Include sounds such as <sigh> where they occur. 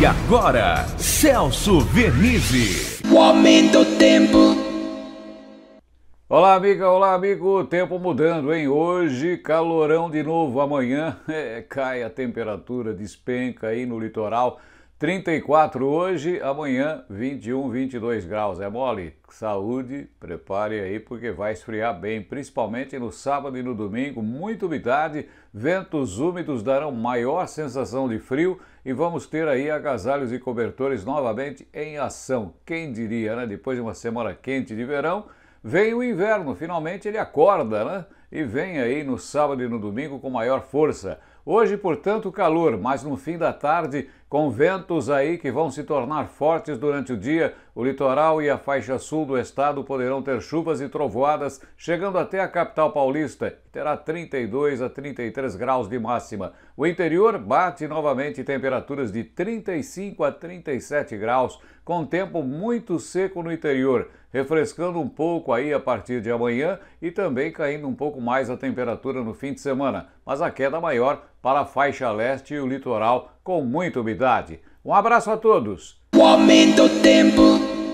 E agora, Celso Vernizzi. O aumento do tempo. Olá, amiga, olá, amigo. Tempo mudando, hein? Hoje, calorão de novo. Amanhã <laughs> é, cai a temperatura, despenca aí no litoral. 34 hoje, amanhã 21, 22 graus. É mole? Saúde, prepare aí porque vai esfriar bem, principalmente no sábado e no domingo, muito umidade, ventos úmidos darão maior sensação de frio e vamos ter aí agasalhos e cobertores novamente em ação. Quem diria, né? Depois de uma semana quente de verão, vem o inverno, finalmente ele acorda, né? e vem aí no sábado e no domingo com maior força. Hoje, portanto, calor, mas no fim da tarde, com ventos aí que vão se tornar fortes durante o dia, o litoral e a faixa sul do estado poderão ter chuvas e trovoadas, chegando até a capital paulista, que terá 32 a 33 graus de máxima. O interior bate novamente temperaturas de 35 a 37 graus, com tempo muito seco no interior, refrescando um pouco aí a partir de amanhã e também caindo um pouco mais a temperatura no fim de semana, mas a queda maior para a faixa leste e o litoral com muita umidade. Um abraço a todos. O aumento do tempo.